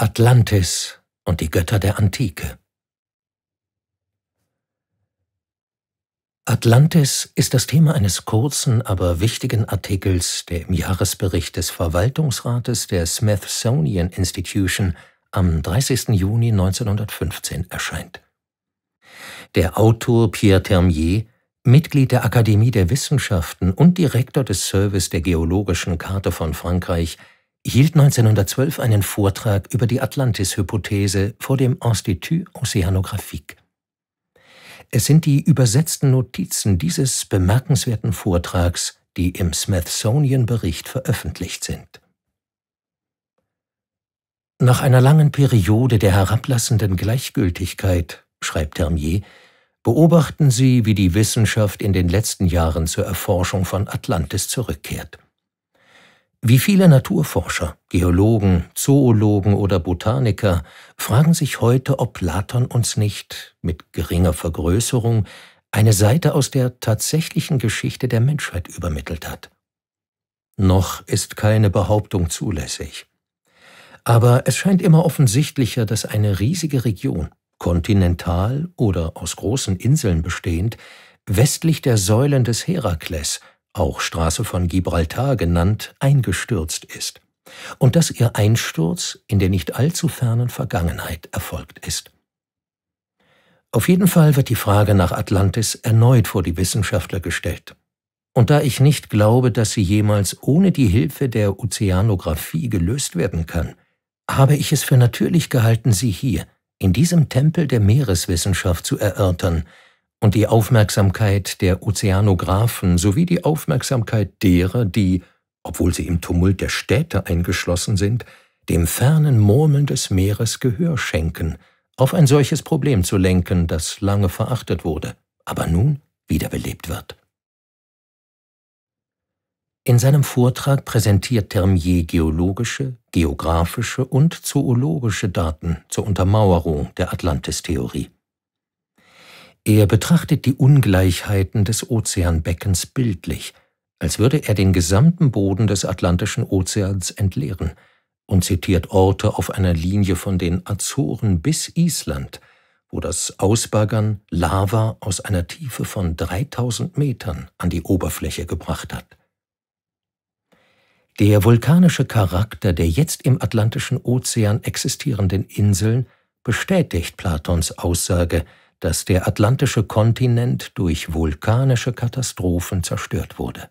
Atlantis und die Götter der Antike. Atlantis ist das Thema eines kurzen, aber wichtigen Artikels, der im Jahresbericht des Verwaltungsrates der Smithsonian Institution am 30. Juni 1915 erscheint. Der Autor Pierre Termier, Mitglied der Akademie der Wissenschaften und Direktor des Service der Geologischen Karte von Frankreich, hielt 1912 einen Vortrag über die Atlantis-Hypothese vor dem Institut Océanographique. Es sind die übersetzten Notizen dieses bemerkenswerten Vortrags, die im Smithsonian-Bericht veröffentlicht sind. Nach einer langen Periode der herablassenden Gleichgültigkeit, schreibt Termier, beobachten Sie, wie die Wissenschaft in den letzten Jahren zur Erforschung von Atlantis zurückkehrt. Wie viele Naturforscher, Geologen, Zoologen oder Botaniker fragen sich heute, ob Platon uns nicht, mit geringer Vergrößerung, eine Seite aus der tatsächlichen Geschichte der Menschheit übermittelt hat. Noch ist keine Behauptung zulässig. Aber es scheint immer offensichtlicher, dass eine riesige Region, kontinental oder aus großen Inseln bestehend, westlich der Säulen des Herakles auch Straße von Gibraltar genannt, eingestürzt ist und dass ihr Einsturz in der nicht allzu fernen Vergangenheit erfolgt ist. Auf jeden Fall wird die Frage nach Atlantis erneut vor die Wissenschaftler gestellt. Und da ich nicht glaube, dass sie jemals ohne die Hilfe der Ozeanographie gelöst werden kann, habe ich es für natürlich gehalten, sie hier, in diesem Tempel der Meereswissenschaft zu erörtern, und die Aufmerksamkeit der Ozeanographen sowie die Aufmerksamkeit derer, die, obwohl sie im Tumult der Städte eingeschlossen sind, dem fernen Murmeln des Meeres Gehör schenken, auf ein solches Problem zu lenken, das lange verachtet wurde, aber nun wiederbelebt wird. In seinem Vortrag präsentiert Termier geologische, geografische und zoologische Daten zur Untermauerung der Atlantistheorie. theorie er betrachtet die Ungleichheiten des Ozeanbeckens bildlich, als würde er den gesamten Boden des Atlantischen Ozeans entleeren und zitiert Orte auf einer Linie von den Azoren bis Island, wo das Ausbaggern Lava aus einer Tiefe von 3000 Metern an die Oberfläche gebracht hat. Der vulkanische Charakter der jetzt im Atlantischen Ozean existierenden Inseln bestätigt Platons Aussage, dass der atlantische Kontinent durch vulkanische Katastrophen zerstört wurde.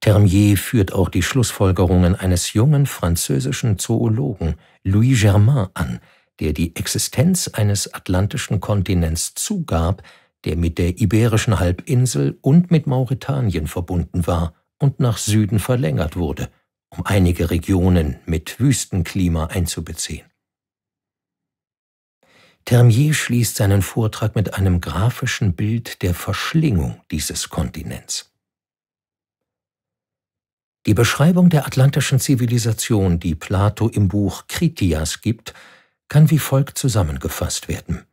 Termier führt auch die Schlussfolgerungen eines jungen französischen Zoologen Louis Germain an, der die Existenz eines atlantischen Kontinents zugab, der mit der iberischen Halbinsel und mit Mauretanien verbunden war und nach Süden verlängert wurde, um einige Regionen mit Wüstenklima einzubeziehen. Termier schließt seinen Vortrag mit einem grafischen Bild der Verschlingung dieses Kontinents. Die Beschreibung der atlantischen Zivilisation, die Plato im Buch Kritias gibt, kann wie folgt zusammengefasst werden.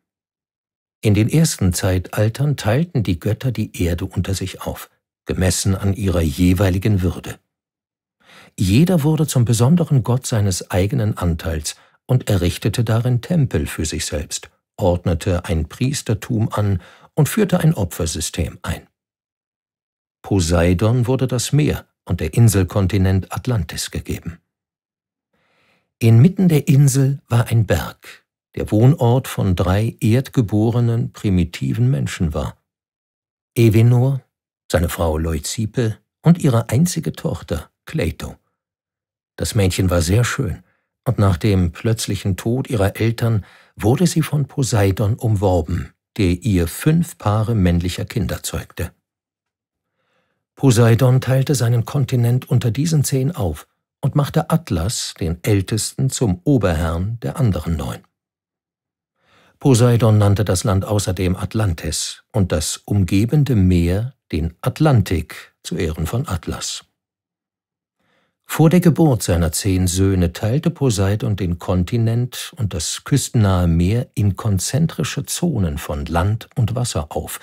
In den ersten Zeitaltern teilten die Götter die Erde unter sich auf, gemessen an ihrer jeweiligen Würde. Jeder wurde zum besonderen Gott seines eigenen Anteils und errichtete darin Tempel für sich selbst, ordnete ein Priestertum an und führte ein Opfersystem ein. Poseidon wurde das Meer und der Inselkontinent Atlantis gegeben. Inmitten der Insel war ein Berg, der Wohnort von drei erdgeborenen, primitiven Menschen war. Evenor, seine Frau Leuzipe und ihre einzige Tochter, Kleito. Das Mädchen war sehr schön, und nach dem plötzlichen Tod ihrer Eltern wurde sie von Poseidon umworben, der ihr fünf Paare männlicher Kinder zeugte. Poseidon teilte seinen Kontinent unter diesen zehn auf und machte Atlas, den Ältesten, zum Oberherrn der anderen neun. Poseidon nannte das Land außerdem Atlantis und das umgebende Meer den Atlantik zu Ehren von Atlas. Vor der Geburt seiner zehn Söhne teilte Poseidon den Kontinent und das küstennahe Meer in konzentrische Zonen von Land und Wasser auf,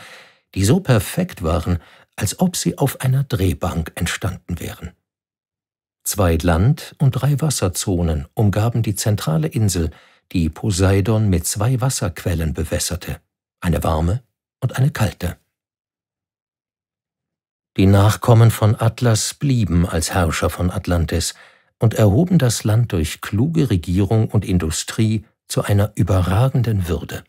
die so perfekt waren, als ob sie auf einer Drehbank entstanden wären. Zwei Land- und drei Wasserzonen umgaben die zentrale Insel, die Poseidon mit zwei Wasserquellen bewässerte, eine warme und eine kalte. Die Nachkommen von Atlas blieben als Herrscher von Atlantis und erhoben das Land durch kluge Regierung und Industrie zu einer überragenden Würde.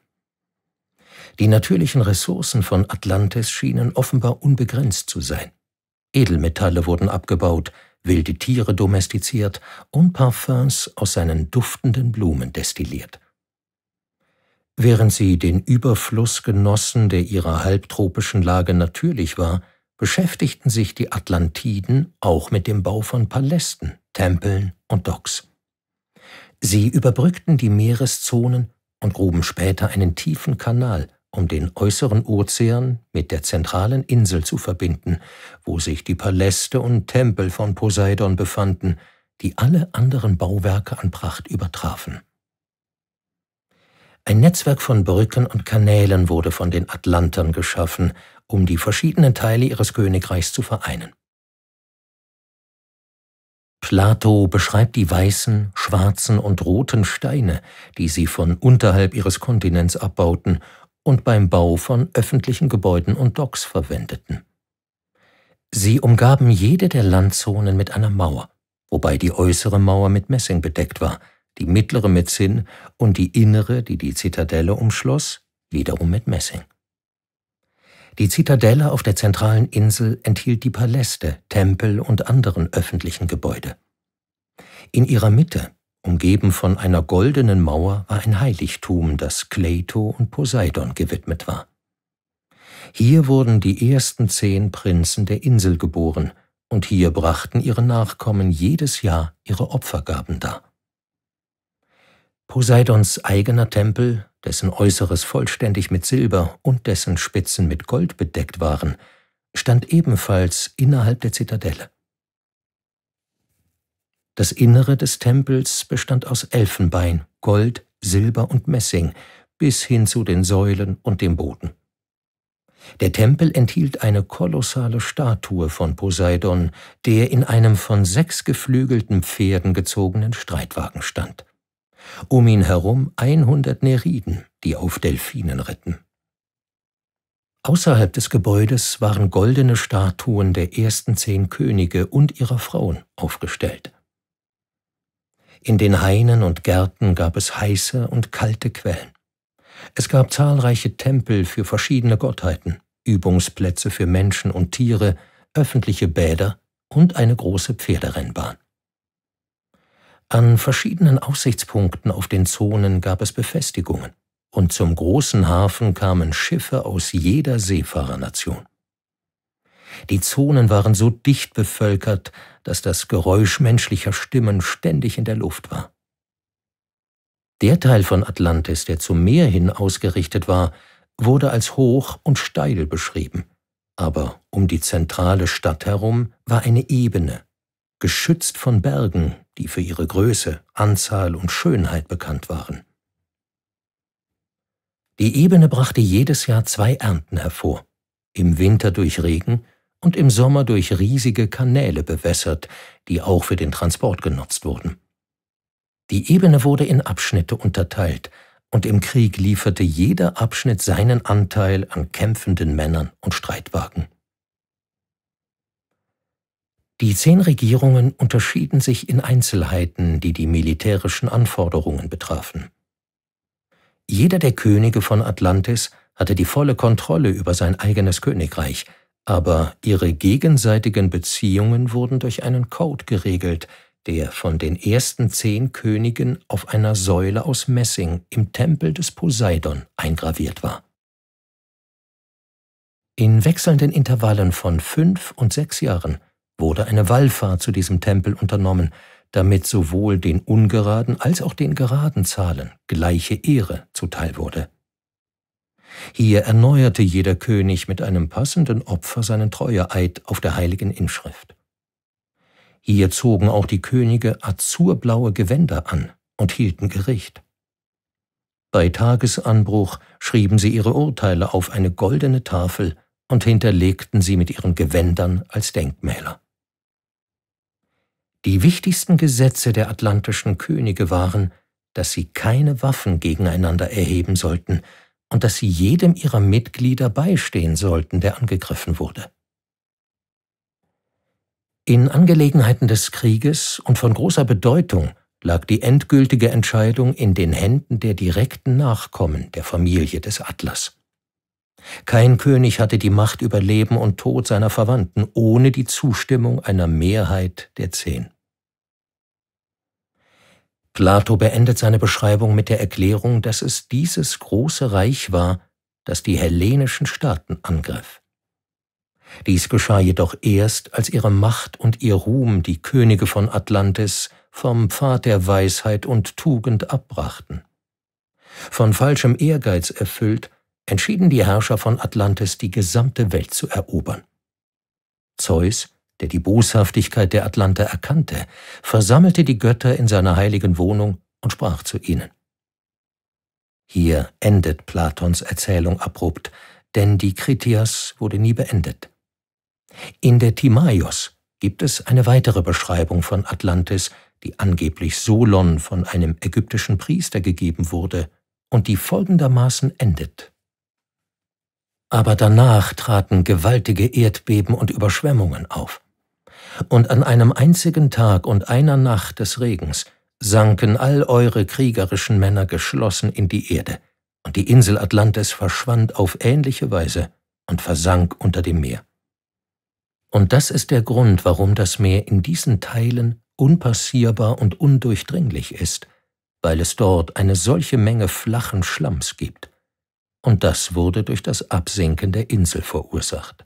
Die natürlichen Ressourcen von Atlantis schienen offenbar unbegrenzt zu sein. Edelmetalle wurden abgebaut, wilde Tiere domestiziert und Parfums aus seinen duftenden Blumen destilliert. Während sie den Überfluss genossen, der ihrer halbtropischen Lage natürlich war, beschäftigten sich die Atlantiden auch mit dem Bau von Palästen, Tempeln und Docks. Sie überbrückten die Meereszonen und gruben später einen tiefen Kanal, um den äußeren Ozean mit der zentralen Insel zu verbinden, wo sich die Paläste und Tempel von Poseidon befanden, die alle anderen Bauwerke an Pracht übertrafen. Ein Netzwerk von Brücken und Kanälen wurde von den Atlantern geschaffen, um die verschiedenen Teile ihres Königreichs zu vereinen. Plato beschreibt die weißen, schwarzen und roten Steine, die sie von unterhalb ihres Kontinents abbauten und beim Bau von öffentlichen Gebäuden und Docks verwendeten. Sie umgaben jede der Landzonen mit einer Mauer, wobei die äußere Mauer mit Messing bedeckt war, die mittlere mit Zinn und die innere, die die Zitadelle umschloss, wiederum mit Messing. Die Zitadelle auf der zentralen Insel enthielt die Paläste, Tempel und anderen öffentlichen Gebäude. In ihrer Mitte, umgeben von einer goldenen Mauer, war ein Heiligtum, das Kleito und Poseidon gewidmet war. Hier wurden die ersten zehn Prinzen der Insel geboren, und hier brachten ihre Nachkommen jedes Jahr ihre Opfergaben dar. Poseidons eigener Tempel dessen Äußeres vollständig mit Silber und dessen Spitzen mit Gold bedeckt waren, stand ebenfalls innerhalb der Zitadelle. Das Innere des Tempels bestand aus Elfenbein, Gold, Silber und Messing bis hin zu den Säulen und dem Boden. Der Tempel enthielt eine kolossale Statue von Poseidon, der in einem von sechs geflügelten Pferden gezogenen Streitwagen stand um ihn herum 100 Neriden, die auf Delfinen ritten. Außerhalb des Gebäudes waren goldene Statuen der ersten zehn Könige und ihrer Frauen aufgestellt. In den Hainen und Gärten gab es heiße und kalte Quellen. Es gab zahlreiche Tempel für verschiedene Gottheiten, Übungsplätze für Menschen und Tiere, öffentliche Bäder und eine große Pferderennbahn. An verschiedenen Aussichtspunkten auf den Zonen gab es Befestigungen, und zum großen Hafen kamen Schiffe aus jeder Seefahrernation. Die Zonen waren so dicht bevölkert, dass das Geräusch menschlicher Stimmen ständig in der Luft war. Der Teil von Atlantis, der zum Meer hin ausgerichtet war, wurde als hoch und steil beschrieben, aber um die zentrale Stadt herum war eine Ebene, geschützt von Bergen die für ihre Größe, Anzahl und Schönheit bekannt waren. Die Ebene brachte jedes Jahr zwei Ernten hervor, im Winter durch Regen und im Sommer durch riesige Kanäle bewässert, die auch für den Transport genutzt wurden. Die Ebene wurde in Abschnitte unterteilt, und im Krieg lieferte jeder Abschnitt seinen Anteil an kämpfenden Männern und Streitwagen. Die zehn Regierungen unterschieden sich in Einzelheiten, die die militärischen Anforderungen betrafen. Jeder der Könige von Atlantis hatte die volle Kontrolle über sein eigenes Königreich, aber ihre gegenseitigen Beziehungen wurden durch einen Code geregelt, der von den ersten zehn Königen auf einer Säule aus Messing im Tempel des Poseidon eingraviert war. In wechselnden Intervallen von fünf und sechs Jahren wurde eine Wallfahrt zu diesem Tempel unternommen, damit sowohl den ungeraden als auch den geraden Zahlen gleiche Ehre zuteil wurde. Hier erneuerte jeder König mit einem passenden Opfer seinen Treueeid auf der heiligen Inschrift. Hier zogen auch die Könige azurblaue Gewänder an und hielten Gericht. Bei Tagesanbruch schrieben sie ihre Urteile auf eine goldene Tafel und hinterlegten sie mit ihren Gewändern als Denkmäler. Die wichtigsten Gesetze der atlantischen Könige waren, dass sie keine Waffen gegeneinander erheben sollten und dass sie jedem ihrer Mitglieder beistehen sollten, der angegriffen wurde. In Angelegenheiten des Krieges und von großer Bedeutung lag die endgültige Entscheidung in den Händen der direkten Nachkommen der Familie des Atlas. Kein König hatte die Macht über Leben und Tod seiner Verwandten ohne die Zustimmung einer Mehrheit der Zehn. Plato beendet seine Beschreibung mit der Erklärung, dass es dieses große Reich war, das die hellenischen Staaten angriff. Dies geschah jedoch erst, als ihre Macht und ihr Ruhm die Könige von Atlantis vom Pfad der Weisheit und Tugend abbrachten. Von falschem Ehrgeiz erfüllt, entschieden die Herrscher von Atlantis, die gesamte Welt zu erobern. Zeus der die Boshaftigkeit der Atlanter erkannte, versammelte die Götter in seiner heiligen Wohnung und sprach zu ihnen. Hier endet Platons Erzählung abrupt, denn die Kritias wurde nie beendet. In der Timaios gibt es eine weitere Beschreibung von Atlantis, die angeblich Solon von einem ägyptischen Priester gegeben wurde und die folgendermaßen endet. Aber danach traten gewaltige Erdbeben und Überschwemmungen auf und an einem einzigen Tag und einer Nacht des Regens sanken all eure kriegerischen Männer geschlossen in die Erde, und die Insel Atlantis verschwand auf ähnliche Weise und versank unter dem Meer. Und das ist der Grund, warum das Meer in diesen Teilen unpassierbar und undurchdringlich ist, weil es dort eine solche Menge flachen Schlamms gibt. Und das wurde durch das Absinken der Insel verursacht.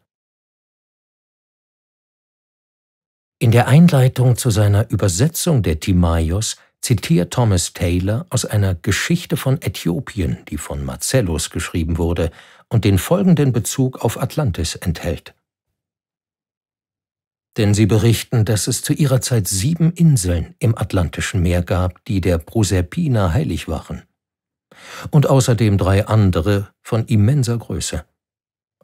In der Einleitung zu seiner Übersetzung der Timaios zitiert Thomas Taylor aus einer Geschichte von Äthiopien, die von Marcellus geschrieben wurde und den folgenden Bezug auf Atlantis enthält. Denn sie berichten, dass es zu ihrer Zeit sieben Inseln im Atlantischen Meer gab, die der Proserpina heilig waren. Und außerdem drei andere von immenser Größe.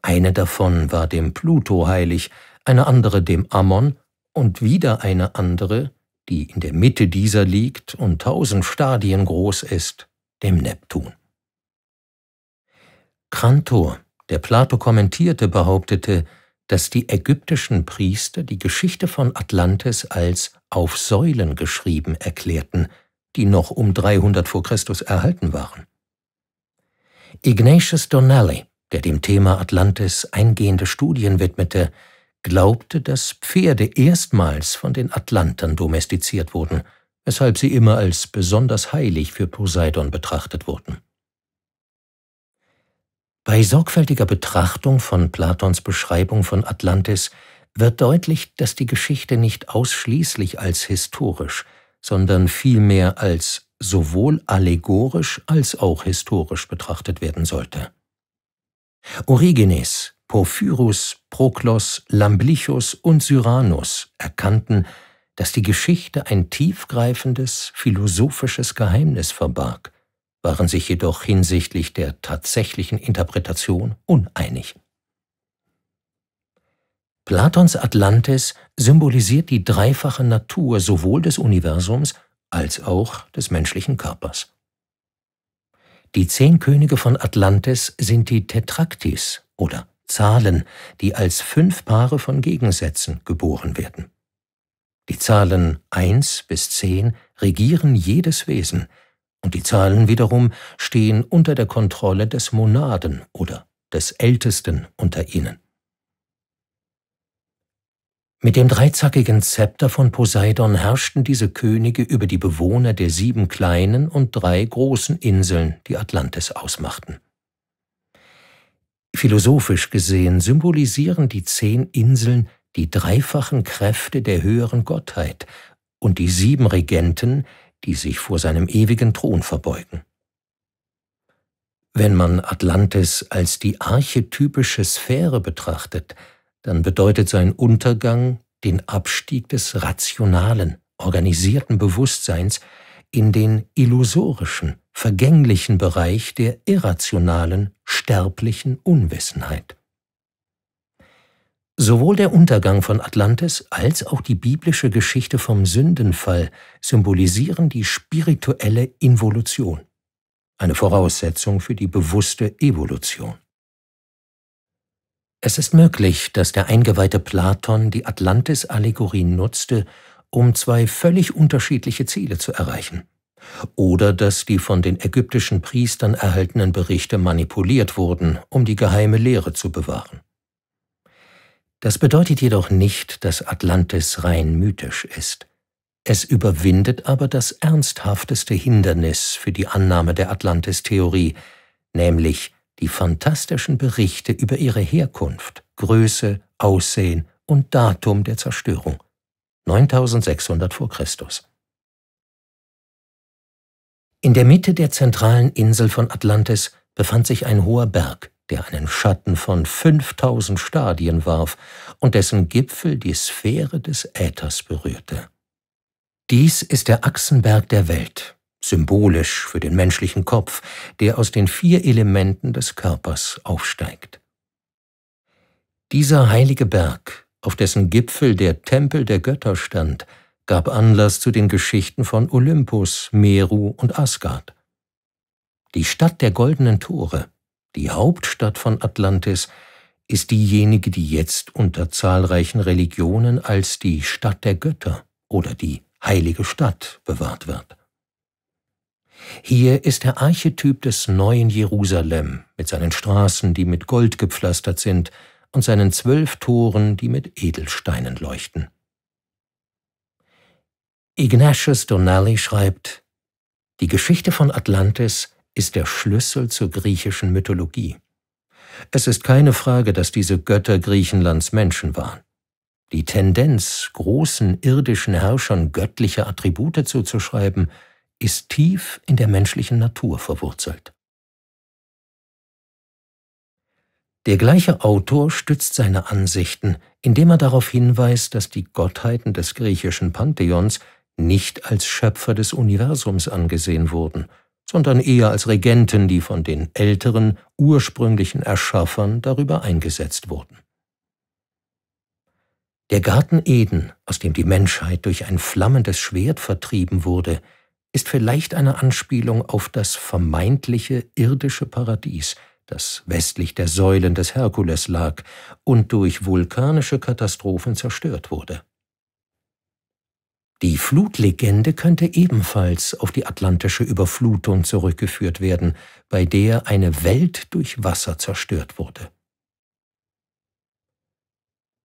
Eine davon war dem Pluto heilig, eine andere dem Ammon und wieder eine andere, die in der Mitte dieser liegt und tausend Stadien groß ist, dem Neptun. Krantor, der Plato kommentierte, behauptete, dass die ägyptischen Priester die Geschichte von Atlantis als auf Säulen geschrieben erklärten, die noch um 300 vor Christus erhalten waren. Ignatius Donnelly, der dem Thema Atlantis eingehende Studien widmete, glaubte, dass Pferde erstmals von den Atlantern domestiziert wurden, weshalb sie immer als besonders heilig für Poseidon betrachtet wurden. Bei sorgfältiger Betrachtung von Platons Beschreibung von Atlantis wird deutlich, dass die Geschichte nicht ausschließlich als historisch, sondern vielmehr als sowohl allegorisch als auch historisch betrachtet werden sollte. Origenes, Porphyrus, Proklos, Lamblichus und Cyranus erkannten, dass die Geschichte ein tiefgreifendes philosophisches Geheimnis verbarg, waren sich jedoch hinsichtlich der tatsächlichen Interpretation uneinig. Platons Atlantis symbolisiert die dreifache Natur sowohl des Universums als auch des menschlichen Körpers. Die zehn Könige von Atlantis sind die Tetraktis oder Zahlen, die als fünf Paare von Gegensätzen geboren werden. Die Zahlen 1 bis 10 regieren jedes Wesen, und die Zahlen wiederum stehen unter der Kontrolle des Monaden oder des Ältesten unter ihnen. Mit dem dreizackigen Zepter von Poseidon herrschten diese Könige über die Bewohner der sieben kleinen und drei großen Inseln, die Atlantis ausmachten. Philosophisch gesehen symbolisieren die zehn Inseln die dreifachen Kräfte der höheren Gottheit und die sieben Regenten, die sich vor seinem ewigen Thron verbeugen. Wenn man Atlantis als die archetypische Sphäre betrachtet, dann bedeutet sein Untergang den Abstieg des rationalen, organisierten Bewusstseins in den illusorischen, vergänglichen Bereich der irrationalen, sterblichen Unwissenheit. Sowohl der Untergang von Atlantis als auch die biblische Geschichte vom Sündenfall symbolisieren die spirituelle Involution, eine Voraussetzung für die bewusste Evolution. Es ist möglich, dass der eingeweihte Platon die Atlantis-Allegorie nutzte, um zwei völlig unterschiedliche Ziele zu erreichen oder dass die von den ägyptischen Priestern erhaltenen Berichte manipuliert wurden, um die geheime Lehre zu bewahren. Das bedeutet jedoch nicht, dass Atlantis rein mythisch ist. Es überwindet aber das ernsthafteste Hindernis für die Annahme der Atlantis-Theorie, nämlich die fantastischen Berichte über ihre Herkunft, Größe, Aussehen und Datum der Zerstörung. 9600 vor Christus. In der Mitte der zentralen Insel von Atlantis befand sich ein hoher Berg, der einen Schatten von 5000 Stadien warf und dessen Gipfel die Sphäre des Äthers berührte. Dies ist der Achsenberg der Welt, symbolisch für den menschlichen Kopf, der aus den vier Elementen des Körpers aufsteigt. Dieser heilige Berg, auf dessen Gipfel der Tempel der Götter stand, gab Anlass zu den Geschichten von Olympus, Meru und Asgard. Die Stadt der goldenen Tore, die Hauptstadt von Atlantis, ist diejenige, die jetzt unter zahlreichen Religionen als die Stadt der Götter oder die heilige Stadt bewahrt wird. Hier ist der Archetyp des neuen Jerusalem mit seinen Straßen, die mit Gold gepflastert sind, und seinen zwölf Toren, die mit Edelsteinen leuchten. Ignatius Donnelly schreibt, die Geschichte von Atlantis ist der Schlüssel zur griechischen Mythologie. Es ist keine Frage, dass diese Götter Griechenlands Menschen waren. Die Tendenz, großen irdischen Herrschern göttliche Attribute zuzuschreiben, ist tief in der menschlichen Natur verwurzelt. Der gleiche Autor stützt seine Ansichten, indem er darauf hinweist, dass die Gottheiten des griechischen Pantheons nicht als Schöpfer des Universums angesehen wurden, sondern eher als Regenten, die von den älteren, ursprünglichen Erschaffern darüber eingesetzt wurden. Der Garten Eden, aus dem die Menschheit durch ein flammendes Schwert vertrieben wurde, ist vielleicht eine Anspielung auf das vermeintliche irdische Paradies, das westlich der Säulen des Herkules lag und durch vulkanische Katastrophen zerstört wurde. Die Flutlegende könnte ebenfalls auf die atlantische Überflutung zurückgeführt werden, bei der eine Welt durch Wasser zerstört wurde.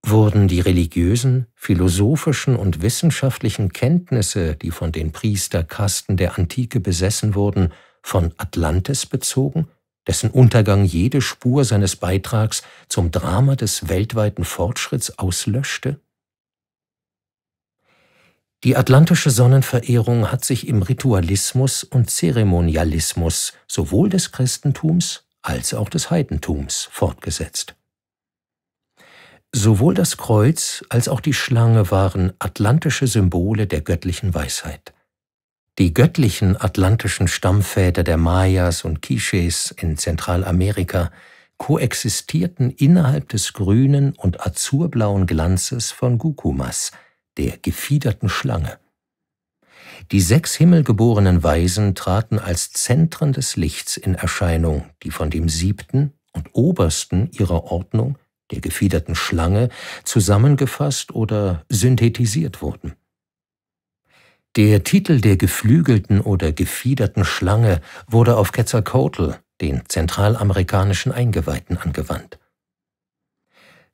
Wurden die religiösen, philosophischen und wissenschaftlichen Kenntnisse, die von den Priesterkasten der Antike besessen wurden, von Atlantis bezogen, dessen Untergang jede Spur seines Beitrags zum Drama des weltweiten Fortschritts auslöschte? Die atlantische Sonnenverehrung hat sich im Ritualismus und Zeremonialismus sowohl des Christentums als auch des Heidentums fortgesetzt. Sowohl das Kreuz als auch die Schlange waren atlantische Symbole der göttlichen Weisheit. Die göttlichen atlantischen Stammväter der Mayas und Quiches in Zentralamerika koexistierten innerhalb des grünen und azurblauen Glanzes von Gukumas – der gefiederten Schlange. Die sechs himmelgeborenen Weisen traten als Zentren des Lichts in Erscheinung, die von dem siebten und obersten ihrer Ordnung, der gefiederten Schlange, zusammengefasst oder synthetisiert wurden. Der Titel der geflügelten oder gefiederten Schlange wurde auf Quetzalcoatl, den zentralamerikanischen Eingeweihten, angewandt.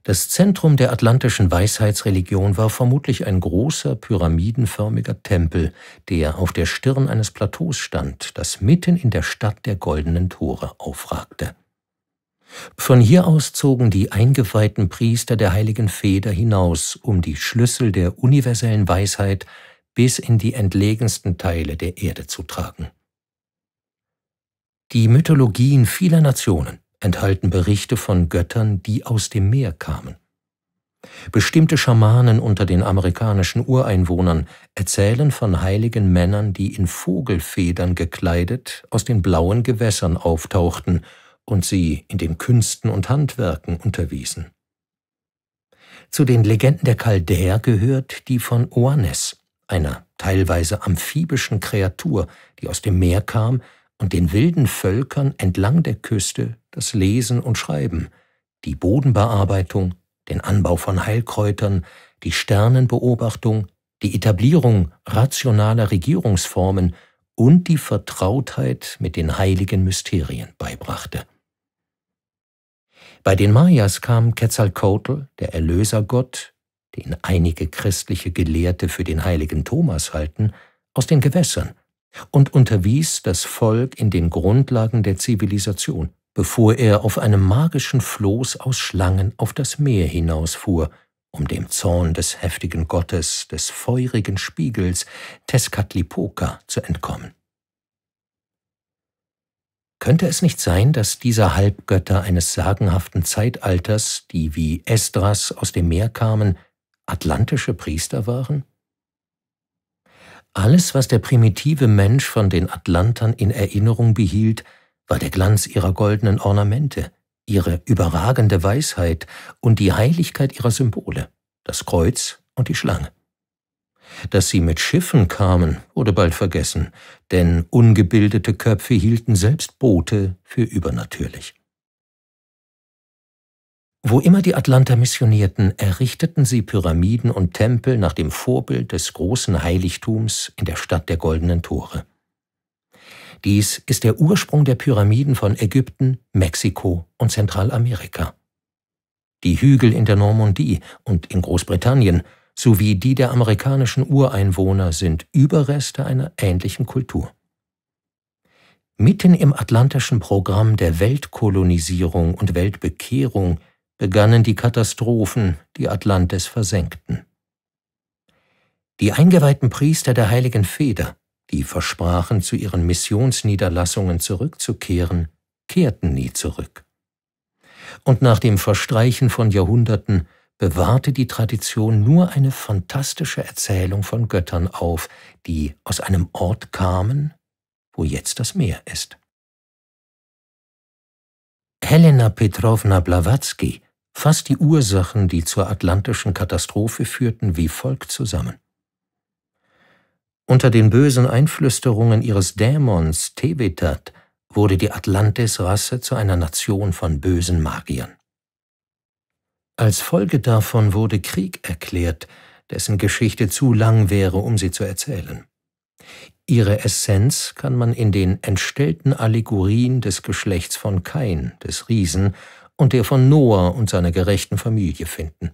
Das Zentrum der atlantischen Weisheitsreligion war vermutlich ein großer pyramidenförmiger Tempel, der auf der Stirn eines Plateaus stand, das mitten in der Stadt der goldenen Tore aufragte. Von hier aus zogen die eingeweihten Priester der heiligen Feder hinaus, um die Schlüssel der universellen Weisheit bis in die entlegensten Teile der Erde zu tragen. Die Mythologien vieler Nationen enthalten Berichte von Göttern, die aus dem Meer kamen. Bestimmte Schamanen unter den amerikanischen Ureinwohnern erzählen von heiligen Männern, die in Vogelfedern gekleidet aus den blauen Gewässern auftauchten und sie in den Künsten und Handwerken unterwiesen. Zu den Legenden der Chaldäer gehört die von Oannes, einer teilweise amphibischen Kreatur, die aus dem Meer kam und den wilden Völkern entlang der Küste das Lesen und Schreiben, die Bodenbearbeitung, den Anbau von Heilkräutern, die Sternenbeobachtung, die Etablierung rationaler Regierungsformen und die Vertrautheit mit den heiligen Mysterien beibrachte. Bei den Mayas kam Quetzalcoatl, der Erlösergott, den einige christliche Gelehrte für den heiligen Thomas halten, aus den Gewässern und unterwies das Volk in den Grundlagen der Zivilisation, bevor er auf einem magischen Floß aus Schlangen auf das Meer hinausfuhr, um dem Zorn des heftigen Gottes, des feurigen Spiegels Tezcatlipoca zu entkommen. Könnte es nicht sein, dass dieser Halbgötter eines sagenhaften Zeitalters, die wie Esdras aus dem Meer kamen, atlantische Priester waren? Alles, was der primitive Mensch von den Atlantern in Erinnerung behielt, war der Glanz ihrer goldenen Ornamente, ihre überragende Weisheit und die Heiligkeit ihrer Symbole, das Kreuz und die Schlange. Dass sie mit Schiffen kamen, wurde bald vergessen, denn ungebildete Köpfe hielten selbst Boote für übernatürlich. Wo immer die Atlanter missionierten, errichteten sie Pyramiden und Tempel nach dem Vorbild des großen Heiligtums in der Stadt der goldenen Tore. Dies ist der Ursprung der Pyramiden von Ägypten, Mexiko und Zentralamerika. Die Hügel in der Normandie und in Großbritannien sowie die der amerikanischen Ureinwohner sind Überreste einer ähnlichen Kultur. Mitten im atlantischen Programm der Weltkolonisierung und Weltbekehrung begannen die Katastrophen, die Atlantis versenkten. Die eingeweihten Priester der heiligen Feder die versprachen, zu ihren Missionsniederlassungen zurückzukehren, kehrten nie zurück. Und nach dem Verstreichen von Jahrhunderten bewahrte die Tradition nur eine fantastische Erzählung von Göttern auf, die aus einem Ort kamen, wo jetzt das Meer ist. Helena Petrovna Blavatsky fasst die Ursachen, die zur atlantischen Katastrophe führten, wie folgt zusammen. Unter den bösen Einflüsterungen ihres Dämons Tevetat wurde die Atlantis-Rasse zu einer Nation von bösen Magiern. Als Folge davon wurde Krieg erklärt, dessen Geschichte zu lang wäre, um sie zu erzählen. Ihre Essenz kann man in den entstellten Allegorien des Geschlechts von Kain, des Riesen, und der von Noah und seiner gerechten Familie finden.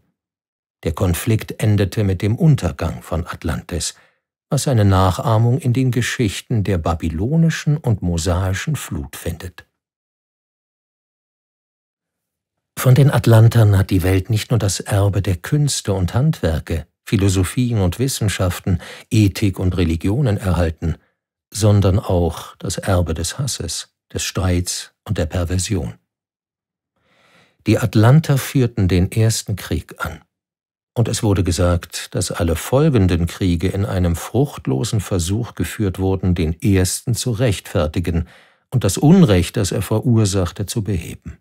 Der Konflikt endete mit dem Untergang von Atlantis – was seine Nachahmung in den Geschichten der babylonischen und mosaischen Flut findet. Von den Atlantern hat die Welt nicht nur das Erbe der Künste und Handwerke, Philosophien und Wissenschaften, Ethik und Religionen erhalten, sondern auch das Erbe des Hasses, des Streits und der Perversion. Die Atlanter führten den ersten Krieg an und es wurde gesagt, dass alle folgenden Kriege in einem fruchtlosen Versuch geführt wurden, den ersten zu rechtfertigen und das Unrecht, das er verursachte, zu beheben.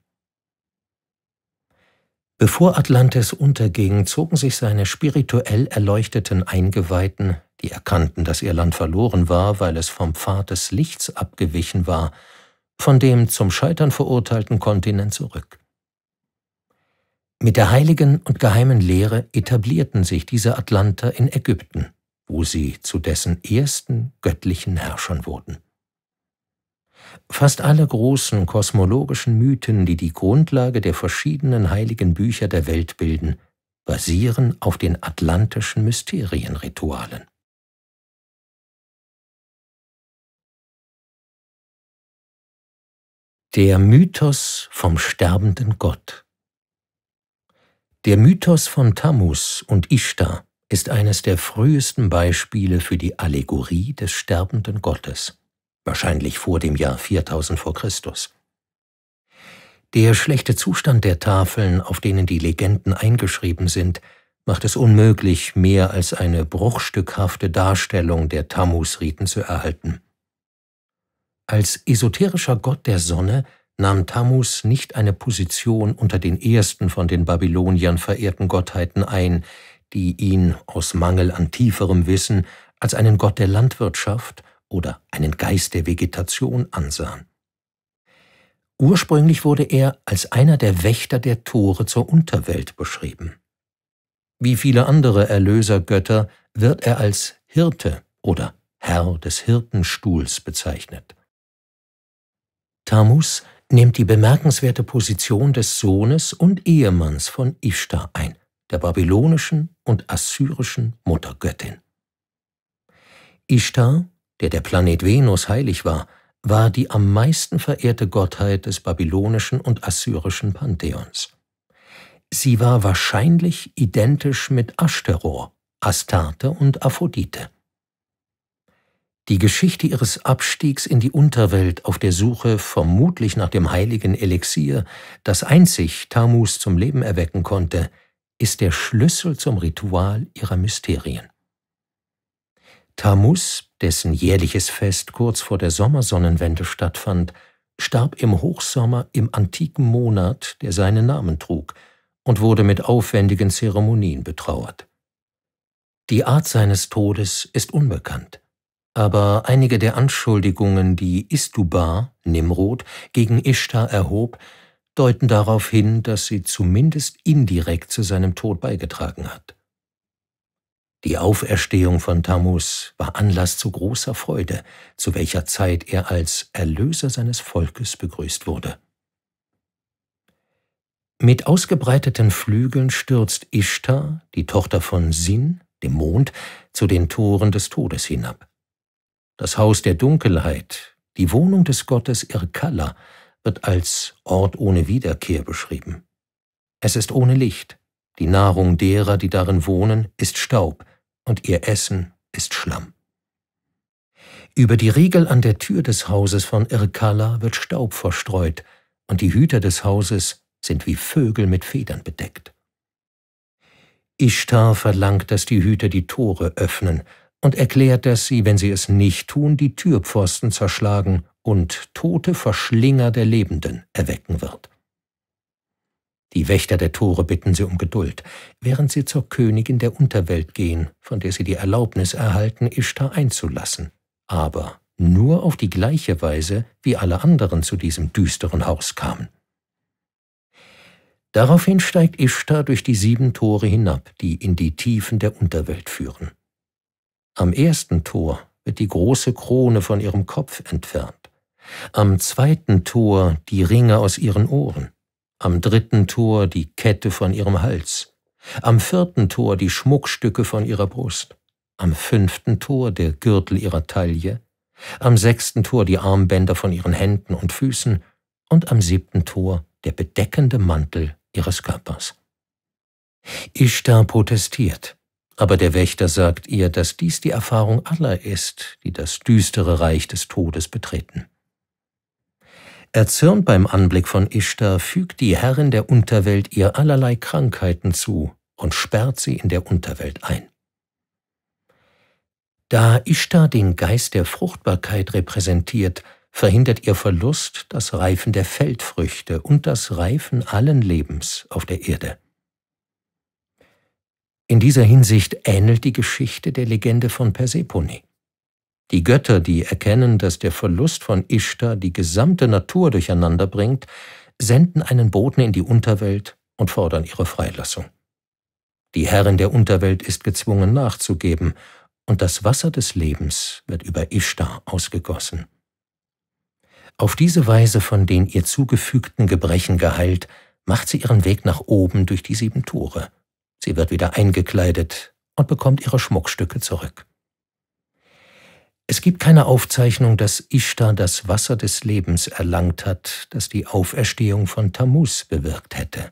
Bevor Atlantis unterging, zogen sich seine spirituell erleuchteten Eingeweihten, die erkannten, dass ihr Land verloren war, weil es vom Pfad des Lichts abgewichen war, von dem zum Scheitern verurteilten Kontinent zurück. Mit der heiligen und geheimen Lehre etablierten sich diese Atlanter in Ägypten, wo sie zu dessen ersten göttlichen Herrschern wurden. Fast alle großen kosmologischen Mythen, die die Grundlage der verschiedenen heiligen Bücher der Welt bilden, basieren auf den atlantischen Mysterienritualen. Der Mythos vom sterbenden Gott der Mythos von Tammuz und Ishtar ist eines der frühesten Beispiele für die Allegorie des sterbenden Gottes, wahrscheinlich vor dem Jahr 4000 v. Chr. Der schlechte Zustand der Tafeln, auf denen die Legenden eingeschrieben sind, macht es unmöglich, mehr als eine bruchstückhafte Darstellung der Tammuz-Riten zu erhalten. Als esoterischer Gott der Sonne nahm Tammuz nicht eine Position unter den ersten von den Babyloniern verehrten Gottheiten ein, die ihn aus Mangel an tieferem Wissen als einen Gott der Landwirtschaft oder einen Geist der Vegetation ansahen. Ursprünglich wurde er als einer der Wächter der Tore zur Unterwelt beschrieben. Wie viele andere Erlösergötter wird er als Hirte oder Herr des Hirtenstuhls bezeichnet. Tammuz nimmt die bemerkenswerte Position des Sohnes und Ehemanns von Ishtar ein, der babylonischen und assyrischen Muttergöttin. Ishtar, der der Planet Venus heilig war, war die am meisten verehrte Gottheit des babylonischen und assyrischen Pantheons. Sie war wahrscheinlich identisch mit Ashteror, Astarte und Aphrodite. Die Geschichte ihres Abstiegs in die Unterwelt auf der Suche vermutlich nach dem heiligen Elixier, das einzig Tamus zum Leben erwecken konnte, ist der Schlüssel zum Ritual ihrer Mysterien. Tamus, dessen jährliches Fest kurz vor der Sommersonnenwende stattfand, starb im Hochsommer im antiken Monat, der seinen Namen trug, und wurde mit aufwendigen Zeremonien betrauert. Die Art seines Todes ist unbekannt. Aber einige der Anschuldigungen, die Istubar, Nimrod, gegen Ishtar erhob, deuten darauf hin, dass sie zumindest indirekt zu seinem Tod beigetragen hat. Die Auferstehung von Tammuz war Anlass zu großer Freude, zu welcher Zeit er als Erlöser seines Volkes begrüßt wurde. Mit ausgebreiteten Flügeln stürzt Ishtar, die Tochter von Sin, dem Mond, zu den Toren des Todes hinab. Das Haus der Dunkelheit, die Wohnung des Gottes Irkalla, wird als Ort ohne Wiederkehr beschrieben. Es ist ohne Licht, die Nahrung derer, die darin wohnen, ist Staub und ihr Essen ist Schlamm. Über die Riegel an der Tür des Hauses von Irkalla wird Staub verstreut, und die Hüter des Hauses sind wie Vögel mit Federn bedeckt. Ishtar verlangt, dass die Hüter die Tore öffnen, und erklärt, dass sie, wenn sie es nicht tun, die Türpfosten zerschlagen und tote Verschlinger der Lebenden erwecken wird. Die Wächter der Tore bitten sie um Geduld, während sie zur Königin der Unterwelt gehen, von der sie die Erlaubnis erhalten, Ishtar einzulassen, aber nur auf die gleiche Weise, wie alle anderen zu diesem düsteren Haus kamen. Daraufhin steigt Ishtar durch die sieben Tore hinab, die in die Tiefen der Unterwelt führen. Am ersten Tor wird die große Krone von ihrem Kopf entfernt, am zweiten Tor die Ringe aus ihren Ohren, am dritten Tor die Kette von ihrem Hals, am vierten Tor die Schmuckstücke von ihrer Brust, am fünften Tor der Gürtel ihrer Taille, am sechsten Tor die Armbänder von ihren Händen und Füßen und am siebten Tor der bedeckende Mantel ihres Körpers. Ishtar protestiert, aber der Wächter sagt ihr, dass dies die Erfahrung aller ist, die das düstere Reich des Todes betreten. Erzürnt beim Anblick von Ishtar fügt die Herrin der Unterwelt ihr allerlei Krankheiten zu und sperrt sie in der Unterwelt ein. Da Ishtar den Geist der Fruchtbarkeit repräsentiert, verhindert ihr Verlust das Reifen der Feldfrüchte und das Reifen allen Lebens auf der Erde. In dieser Hinsicht ähnelt die Geschichte der Legende von Persephone. Die Götter, die erkennen, dass der Verlust von Ishtar die gesamte Natur durcheinander bringt, senden einen Boten in die Unterwelt und fordern ihre Freilassung. Die Herrin der Unterwelt ist gezwungen nachzugeben, und das Wasser des Lebens wird über Ishtar ausgegossen. Auf diese Weise von den ihr zugefügten Gebrechen geheilt, macht sie ihren Weg nach oben durch die sieben Tore – Sie wird wieder eingekleidet und bekommt ihre Schmuckstücke zurück. Es gibt keine Aufzeichnung, dass Ishtar das Wasser des Lebens erlangt hat, das die Auferstehung von Tammuz bewirkt hätte.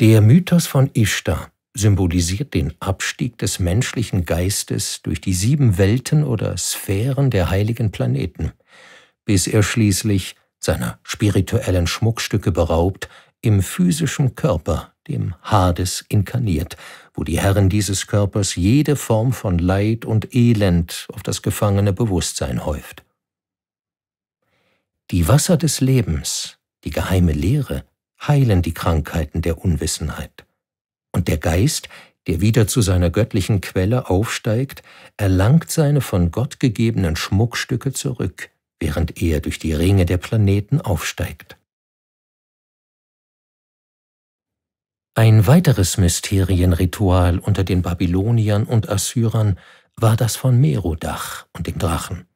Der Mythos von Ishtar symbolisiert den Abstieg des menschlichen Geistes durch die sieben Welten oder Sphären der heiligen Planeten, bis er schließlich seiner spirituellen Schmuckstücke beraubt im physischen Körper dem Hades inkarniert, wo die Herren dieses Körpers jede Form von Leid und Elend auf das gefangene Bewusstsein häuft. Die Wasser des Lebens, die geheime Lehre, heilen die Krankheiten der Unwissenheit. Und der Geist, der wieder zu seiner göttlichen Quelle aufsteigt, erlangt seine von Gott gegebenen Schmuckstücke zurück, während er durch die Ringe der Planeten aufsteigt. Ein weiteres Mysterienritual unter den Babyloniern und Assyrern war das von Merodach und dem Drachen.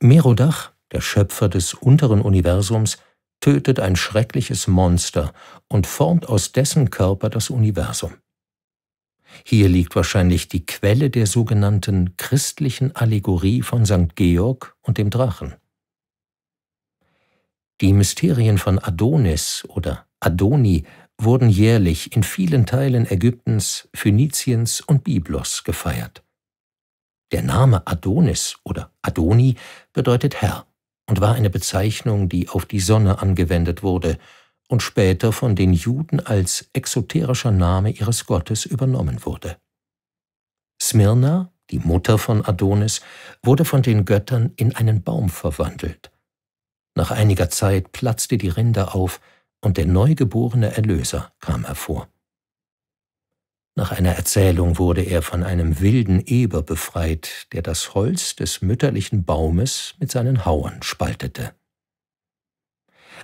Merodach, der Schöpfer des unteren Universums, tötet ein schreckliches Monster und formt aus dessen Körper das Universum. Hier liegt wahrscheinlich die Quelle der sogenannten christlichen Allegorie von St. Georg und dem Drachen. Die Mysterien von Adonis oder Adoni wurden jährlich in vielen Teilen Ägyptens, Phöniziens und Byblos gefeiert. Der Name Adonis oder Adoni bedeutet Herr und war eine Bezeichnung, die auf die Sonne angewendet wurde und später von den Juden als exoterischer Name ihres Gottes übernommen wurde. Smyrna, die Mutter von Adonis, wurde von den Göttern in einen Baum verwandelt. Nach einiger Zeit platzte die Rinde auf, und der neugeborene Erlöser kam hervor. Nach einer Erzählung wurde er von einem wilden Eber befreit, der das Holz des mütterlichen Baumes mit seinen Hauern spaltete.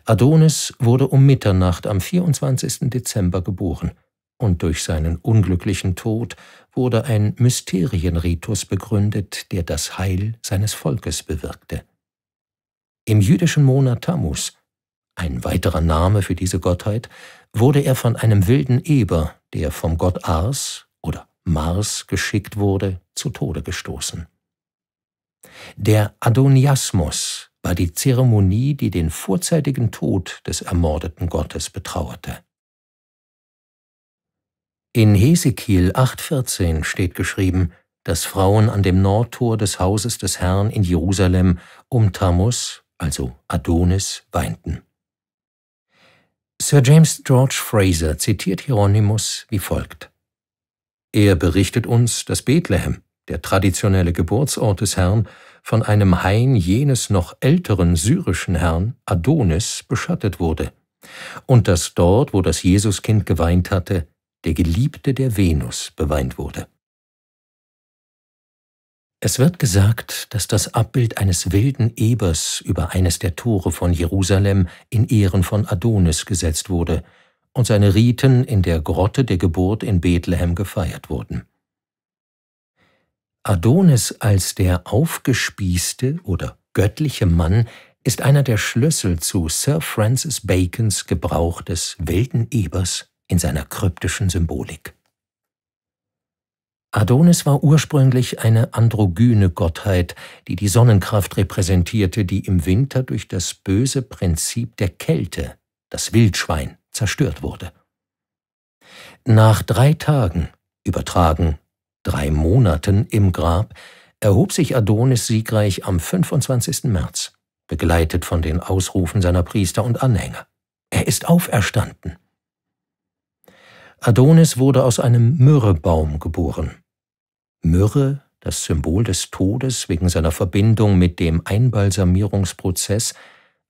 Adonis wurde um Mitternacht am 24. Dezember geboren, und durch seinen unglücklichen Tod wurde ein Mysterienritus begründet, der das Heil seines Volkes bewirkte. Im jüdischen Monat Tammuz ein weiterer Name für diese Gottheit, wurde er von einem wilden Eber, der vom Gott Ars oder Mars geschickt wurde, zu Tode gestoßen. Der Adoniasmus war die Zeremonie, die den vorzeitigen Tod des ermordeten Gottes betrauerte. In Hesekiel 8,14 steht geschrieben, dass Frauen an dem Nordtor des Hauses des Herrn in Jerusalem um Tammus, also Adonis, weinten. Sir James George Fraser zitiert Hieronymus wie folgt. Er berichtet uns, dass Bethlehem, der traditionelle Geburtsort des Herrn, von einem Hain jenes noch älteren syrischen Herrn Adonis beschattet wurde, und dass dort, wo das Jesuskind geweint hatte, der Geliebte der Venus beweint wurde. Es wird gesagt, dass das Abbild eines wilden Ebers über eines der Tore von Jerusalem in Ehren von Adonis gesetzt wurde und seine Riten in der Grotte der Geburt in Bethlehem gefeiert wurden. Adonis als der aufgespießte oder göttliche Mann ist einer der Schlüssel zu Sir Francis Bacons Gebrauch des wilden Ebers in seiner kryptischen Symbolik. Adonis war ursprünglich eine androgyne Gottheit, die die Sonnenkraft repräsentierte, die im Winter durch das böse Prinzip der Kälte, das Wildschwein, zerstört wurde. Nach drei Tagen, übertragen drei Monaten im Grab, erhob sich Adonis siegreich am 25. März, begleitet von den Ausrufen seiner Priester und Anhänger. Er ist auferstanden. Adonis wurde aus einem Myrrhebaum geboren Myrrhe, das Symbol des Todes wegen seiner Verbindung mit dem Einbalsamierungsprozess,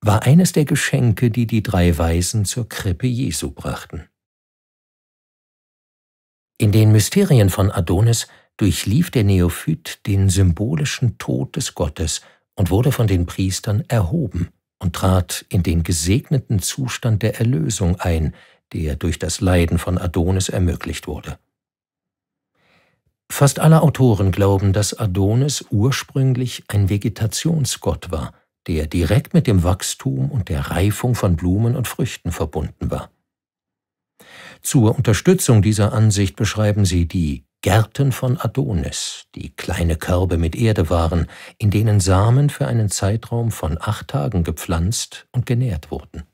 war eines der Geschenke, die die drei Weisen zur Krippe Jesu brachten. In den Mysterien von Adonis durchlief der Neophyt den symbolischen Tod des Gottes und wurde von den Priestern erhoben und trat in den gesegneten Zustand der Erlösung ein, der durch das Leiden von Adonis ermöglicht wurde. Fast alle Autoren glauben, dass Adonis ursprünglich ein Vegetationsgott war, der direkt mit dem Wachstum und der Reifung von Blumen und Früchten verbunden war. Zur Unterstützung dieser Ansicht beschreiben sie die Gärten von Adonis, die kleine Körbe mit Erde waren, in denen Samen für einen Zeitraum von acht Tagen gepflanzt und genährt wurden.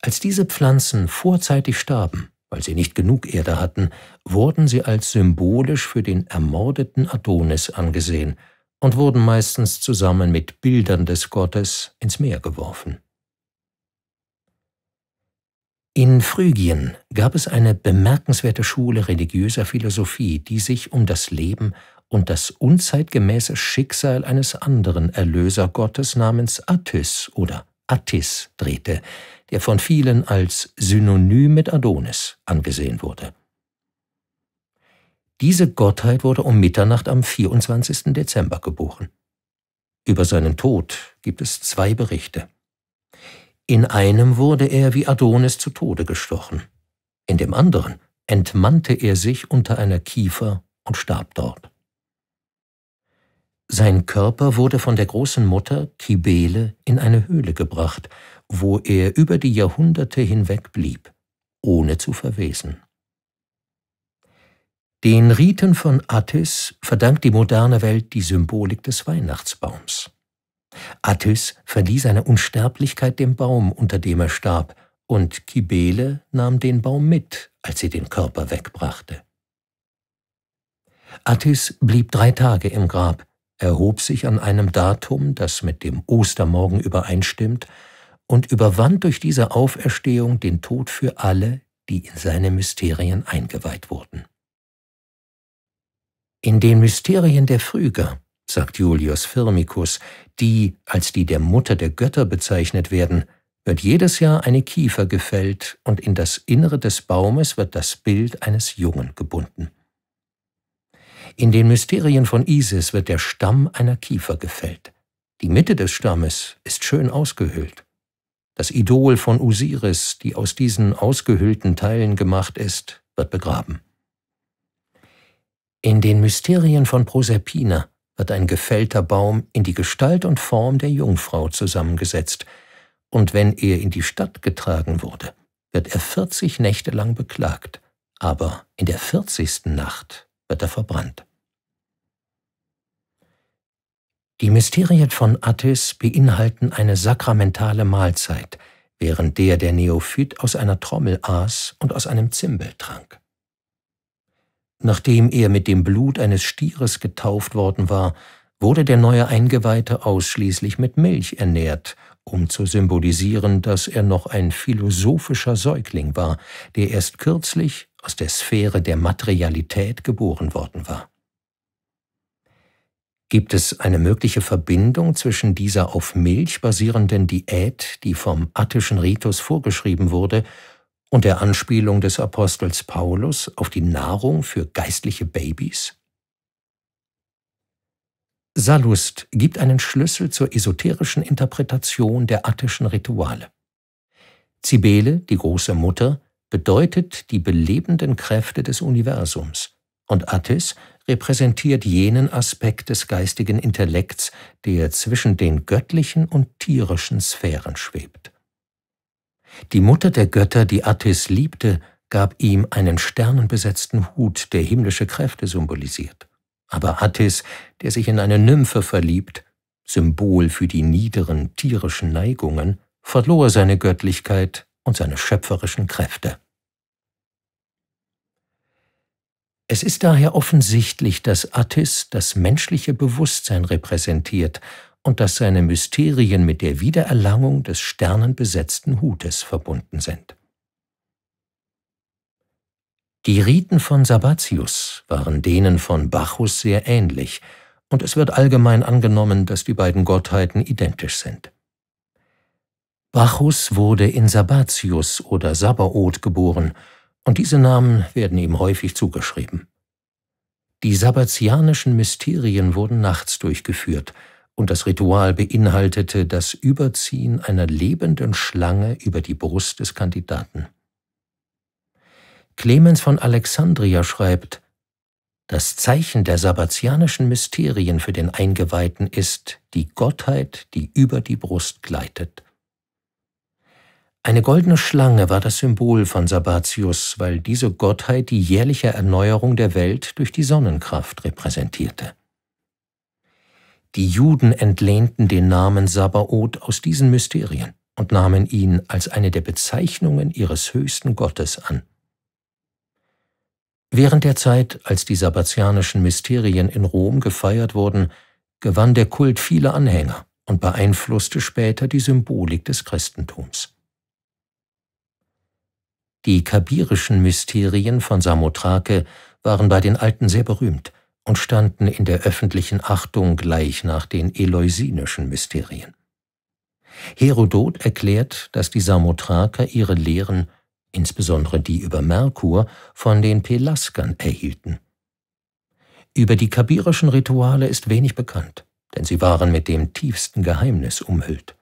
Als diese Pflanzen vorzeitig starben, weil sie nicht genug Erde hatten, wurden sie als symbolisch für den ermordeten Adonis angesehen und wurden meistens zusammen mit Bildern des Gottes ins Meer geworfen. In Phrygien gab es eine bemerkenswerte Schule religiöser Philosophie, die sich um das Leben und das unzeitgemäße Schicksal eines anderen Erlösergottes namens Atys oder Attis drehte, der von vielen als Synonym mit Adonis angesehen wurde. Diese Gottheit wurde um Mitternacht am 24. Dezember geboren. Über seinen Tod gibt es zwei Berichte. In einem wurde er wie Adonis zu Tode gestochen, in dem anderen entmannte er sich unter einer Kiefer und starb dort. Sein Körper wurde von der großen Mutter Kibele in eine Höhle gebracht, wo er über die Jahrhunderte hinweg blieb, ohne zu verwesen. Den Riten von Attis verdankt die moderne Welt die Symbolik des Weihnachtsbaums. Attis verlieh seine Unsterblichkeit dem Baum, unter dem er starb, und Kibele nahm den Baum mit, als sie den Körper wegbrachte. Attis blieb drei Tage im Grab, erhob sich an einem Datum, das mit dem Ostermorgen übereinstimmt, und überwand durch diese Auferstehung den Tod für alle, die in seine Mysterien eingeweiht wurden. In den Mysterien der Phryger, sagt Julius Firmicus, die als die der Mutter der Götter bezeichnet werden, wird jedes Jahr eine Kiefer gefällt und in das Innere des Baumes wird das Bild eines Jungen gebunden. In den Mysterien von Isis wird der Stamm einer Kiefer gefällt. Die Mitte des Stammes ist schön ausgehöhlt. Das Idol von Osiris, die aus diesen ausgehöhlten Teilen gemacht ist, wird begraben. In den Mysterien von Proserpina wird ein gefällter Baum in die Gestalt und Form der Jungfrau zusammengesetzt, und wenn er in die Stadt getragen wurde, wird er 40 Nächte lang beklagt, aber in der 40. Nacht wird er verbrannt. Die Mysterien von Attis beinhalten eine sakramentale Mahlzeit, während der der Neophyt aus einer Trommel aß und aus einem Zimbel trank. Nachdem er mit dem Blut eines Stieres getauft worden war, wurde der neue Eingeweihte ausschließlich mit Milch ernährt, um zu symbolisieren, dass er noch ein philosophischer Säugling war, der erst kürzlich aus der Sphäre der Materialität geboren worden war. Gibt es eine mögliche Verbindung zwischen dieser auf Milch basierenden Diät, die vom attischen Ritus vorgeschrieben wurde, und der Anspielung des Apostels Paulus auf die Nahrung für geistliche Babys? Sallust gibt einen Schlüssel zur esoterischen Interpretation der attischen Rituale. Zibele, die große Mutter, bedeutet die belebenden Kräfte des Universums und Attis repräsentiert jenen Aspekt des geistigen Intellekts, der zwischen den göttlichen und tierischen Sphären schwebt. Die Mutter der Götter, die Attis liebte, gab ihm einen sternenbesetzten Hut, der himmlische Kräfte symbolisiert. Aber Attis, der sich in eine Nymphe verliebt, Symbol für die niederen tierischen Neigungen, verlor seine Göttlichkeit und seine schöpferischen Kräfte. Es ist daher offensichtlich, dass Attis das menschliche Bewusstsein repräsentiert und dass seine Mysterien mit der Wiedererlangung des sternenbesetzten Hutes verbunden sind. Die Riten von Sabbatius waren denen von Bacchus sehr ähnlich, und es wird allgemein angenommen, dass die beiden Gottheiten identisch sind. Bacchus wurde in Sabbatius oder Sabaoth geboren – und diese Namen werden ihm häufig zugeschrieben. Die sabbatianischen Mysterien wurden nachts durchgeführt, und das Ritual beinhaltete das Überziehen einer lebenden Schlange über die Brust des Kandidaten. Clemens von Alexandria schreibt, das Zeichen der sabbatianischen Mysterien für den Eingeweihten ist die Gottheit, die über die Brust gleitet. Eine goldene Schlange war das Symbol von Sabatius, weil diese Gottheit die jährliche Erneuerung der Welt durch die Sonnenkraft repräsentierte. Die Juden entlehnten den Namen Sabaoth aus diesen Mysterien und nahmen ihn als eine der Bezeichnungen ihres höchsten Gottes an. Während der Zeit, als die sabbatianischen Mysterien in Rom gefeiert wurden, gewann der Kult viele Anhänger und beeinflusste später die Symbolik des Christentums. Die kabirischen Mysterien von Samothrake waren bei den Alten sehr berühmt und standen in der öffentlichen Achtung gleich nach den eleusinischen Mysterien. Herodot erklärt, dass die Samothraker ihre Lehren, insbesondere die über Merkur, von den Pelaskern erhielten. Über die kabirischen Rituale ist wenig bekannt, denn sie waren mit dem tiefsten Geheimnis umhüllt.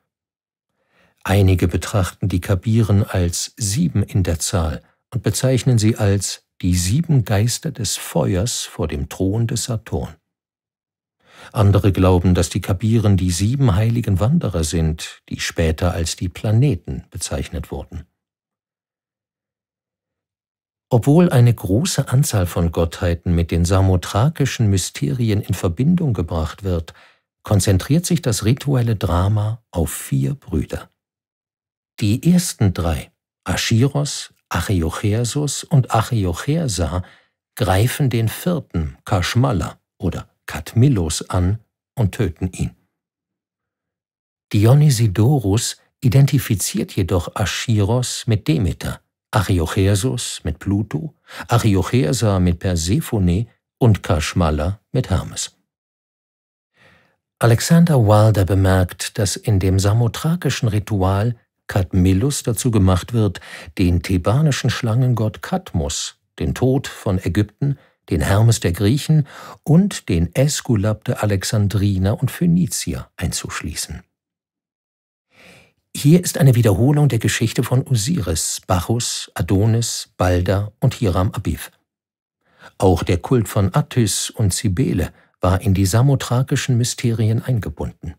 Einige betrachten die Kabiren als sieben in der Zahl und bezeichnen sie als die sieben Geister des Feuers vor dem Thron des Saturn. Andere glauben, dass die Kabiren die sieben heiligen Wanderer sind, die später als die Planeten bezeichnet wurden. Obwohl eine große Anzahl von Gottheiten mit den samothrakischen Mysterien in Verbindung gebracht wird, konzentriert sich das rituelle Drama auf vier Brüder. Die ersten drei, Aschiros, Achiochersus und Achiochersa, greifen den vierten, Kaschmala oder Kadmilos an und töten ihn. Dionysidorus identifiziert jedoch Aschiros mit Demeter, Achiochersus mit Pluto, Achiochersa mit Persephone und Kaschmala mit Hermes. Alexander Wilder bemerkt, dass in dem samothrakischen Ritual Kadmilus dazu gemacht wird, den thebanischen Schlangengott Kadmus, den Tod von Ägypten, den Hermes der Griechen und den Äskulap der Alexandriner und Phönizier einzuschließen. Hier ist eine Wiederholung der Geschichte von Osiris, Bacchus, Adonis, Balder und Hiram Abif. Auch der Kult von Atys und Cybele war in die samothrakischen Mysterien eingebunden.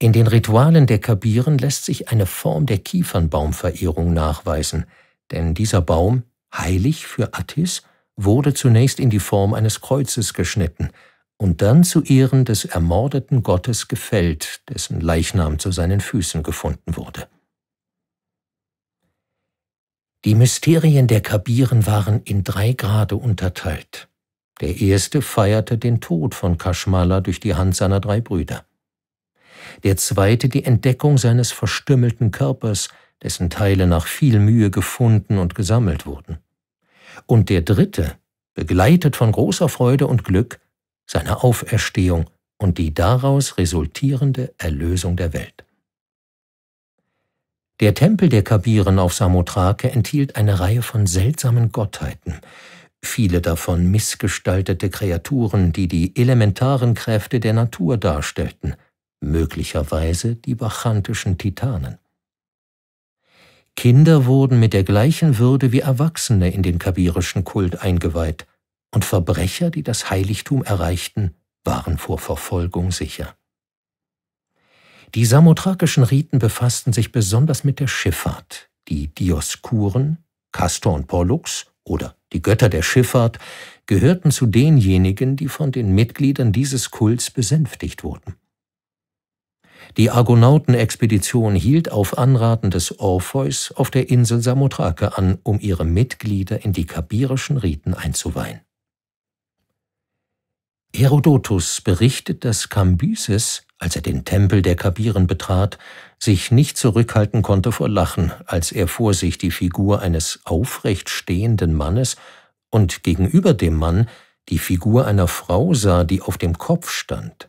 In den Ritualen der Kabiren lässt sich eine Form der Kiefernbaumverehrung nachweisen, denn dieser Baum, heilig für Attis, wurde zunächst in die Form eines Kreuzes geschnitten und dann zu Ehren des ermordeten Gottes gefällt, dessen Leichnam zu seinen Füßen gefunden wurde. Die Mysterien der Kabiren waren in drei Grade unterteilt. Der erste feierte den Tod von Kaschmala durch die Hand seiner drei Brüder der zweite die Entdeckung seines verstümmelten Körpers, dessen Teile nach viel Mühe gefunden und gesammelt wurden. Und der dritte, begleitet von großer Freude und Glück, seine Auferstehung und die daraus resultierende Erlösung der Welt. Der Tempel der Kabiren auf Samothrake enthielt eine Reihe von seltsamen Gottheiten, viele davon missgestaltete Kreaturen, die die elementaren Kräfte der Natur darstellten, möglicherweise die bachantischen Titanen. Kinder wurden mit der gleichen Würde wie Erwachsene in den kabirischen Kult eingeweiht, und Verbrecher, die das Heiligtum erreichten, waren vor Verfolgung sicher. Die samothrakischen Riten befassten sich besonders mit der Schifffahrt, die Dioskuren, Castor und Pollux oder die Götter der Schifffahrt gehörten zu denjenigen, die von den Mitgliedern dieses Kults besänftigt wurden. Die Argonautenexpedition hielt auf Anraten des Orpheus auf der Insel Samothrake an, um ihre Mitglieder in die kabirischen Riten einzuweihen. Herodotus berichtet, dass Kambyses, als er den Tempel der Kabiren betrat, sich nicht zurückhalten konnte vor Lachen, als er vor sich die Figur eines aufrecht stehenden Mannes und gegenüber dem Mann die Figur einer Frau sah, die auf dem Kopf stand.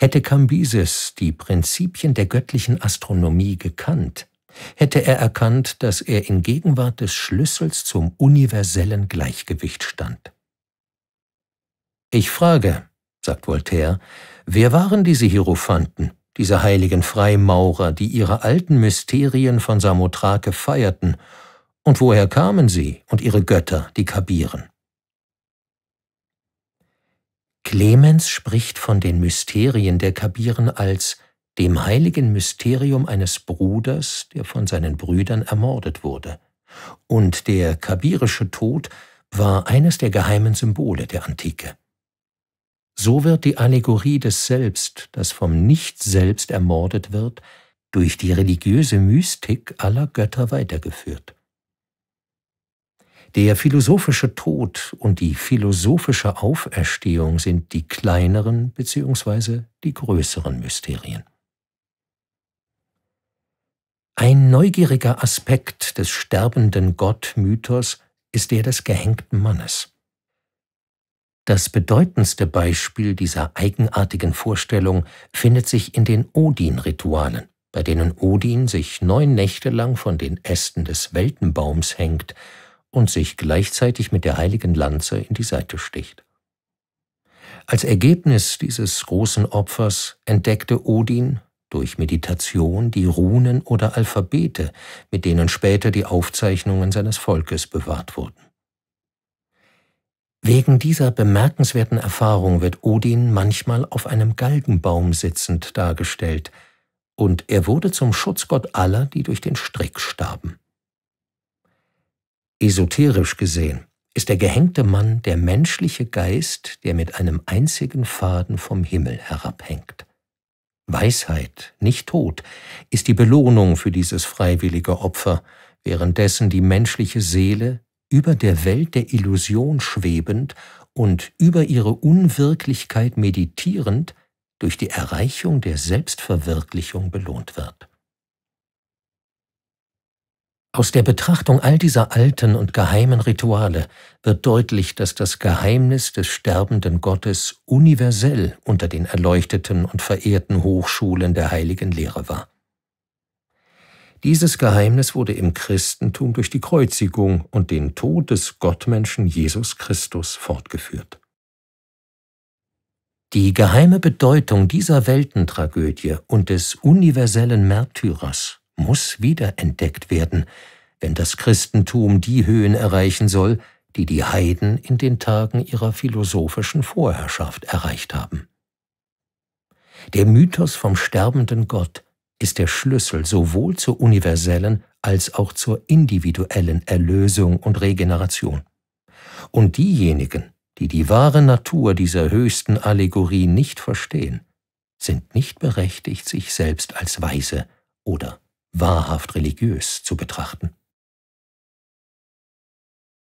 Hätte Cambises die Prinzipien der göttlichen Astronomie gekannt, hätte er erkannt, dass er in Gegenwart des Schlüssels zum universellen Gleichgewicht stand. Ich frage, sagt Voltaire, wer waren diese Hierophanten, diese heiligen Freimaurer, die ihre alten Mysterien von Samothrake feierten, und woher kamen sie und ihre Götter, die kabieren? Clemens spricht von den Mysterien der Kabiren als dem heiligen Mysterium eines Bruders, der von seinen Brüdern ermordet wurde. Und der kabirische Tod war eines der geheimen Symbole der Antike. So wird die Allegorie des Selbst, das vom Nicht-Selbst ermordet wird, durch die religiöse Mystik aller Götter weitergeführt. Der philosophische Tod und die philosophische Auferstehung sind die kleineren bzw. die größeren Mysterien. Ein neugieriger Aspekt des sterbenden Gott-Mythos ist der des gehängten Mannes. Das bedeutendste Beispiel dieser eigenartigen Vorstellung findet sich in den Odin-Ritualen, bei denen Odin sich neun Nächte lang von den Ästen des Weltenbaums hängt, und sich gleichzeitig mit der heiligen Lanze in die Seite sticht. Als Ergebnis dieses großen Opfers entdeckte Odin durch Meditation die Runen oder Alphabete, mit denen später die Aufzeichnungen seines Volkes bewahrt wurden. Wegen dieser bemerkenswerten Erfahrung wird Odin manchmal auf einem Galgenbaum sitzend dargestellt, und er wurde zum Schutzgott aller, die durch den Strick starben. Esoterisch gesehen ist der gehängte Mann der menschliche Geist, der mit einem einzigen Faden vom Himmel herabhängt. Weisheit, nicht Tod, ist die Belohnung für dieses freiwillige Opfer, währenddessen die menschliche Seele über der Welt der Illusion schwebend und über ihre Unwirklichkeit meditierend durch die Erreichung der Selbstverwirklichung belohnt wird. Aus der Betrachtung all dieser alten und geheimen Rituale wird deutlich, dass das Geheimnis des sterbenden Gottes universell unter den erleuchteten und verehrten Hochschulen der heiligen Lehre war. Dieses Geheimnis wurde im Christentum durch die Kreuzigung und den Tod des Gottmenschen Jesus Christus fortgeführt. Die geheime Bedeutung dieser Weltentragödie und des universellen Märtyrers muss wiederentdeckt werden, wenn das Christentum die Höhen erreichen soll, die die Heiden in den Tagen ihrer philosophischen Vorherrschaft erreicht haben. Der Mythos vom sterbenden Gott ist der Schlüssel sowohl zur universellen als auch zur individuellen Erlösung und Regeneration. Und diejenigen, die die wahre Natur dieser höchsten Allegorie nicht verstehen, sind nicht berechtigt, sich selbst als weise oder wahrhaft religiös zu betrachten.